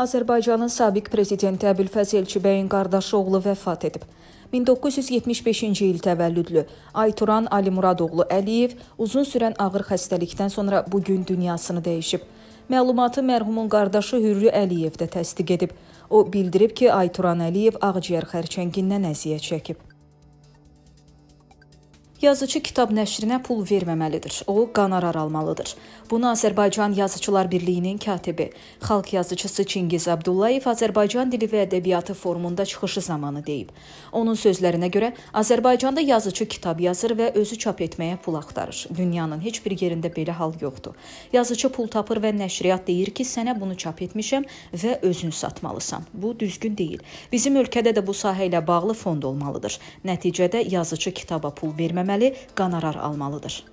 Azərbaycanın sabiq prezidenti Əbülfəz Elçibəyin qardaşı oğlu vəfat edib. 1975-ci il təvəllüdlü Ayturan Alimuradoğlu Əliyev uzun sürən ağır xəstəlikdən sonra bu gün dünyasını dəyişib. Məlumatı mərhumun qardaşı Hürri Əliyev də təsdiq edib. O bildirib ki, Ayturan Əliyev ağciyər xərçəngindən əziyyət çəkib. Yazıçı kitab nəşrinə pul verməməlidir. O qonorar almalıdır. Bunu Azərbaycan Yazıçılar Birliyinin katibi, xalq yazıçısı Çingiz Abdullayev Azərbaycan dili və ədəbiyyatı forumunda çıxışı zamanı deyib. Onun sözlərinə görə Azərbaycanda yazıçı kitab yazır və özü çap etməyə pul axtarır. Dünyanın heç bir yerində belə hal yoxdur. Yazıçı pul tapır və nəşriyyat deyir ki, sənə bunu çap etmişəm və özün satmalısan. Bu düzgün deyil. Bizim ölkədə də bu sahə ilə bağlı fond olmalıdır. Nəticədə yazıçı kitaba pul verməməlidir deməli qanarar almalıdır.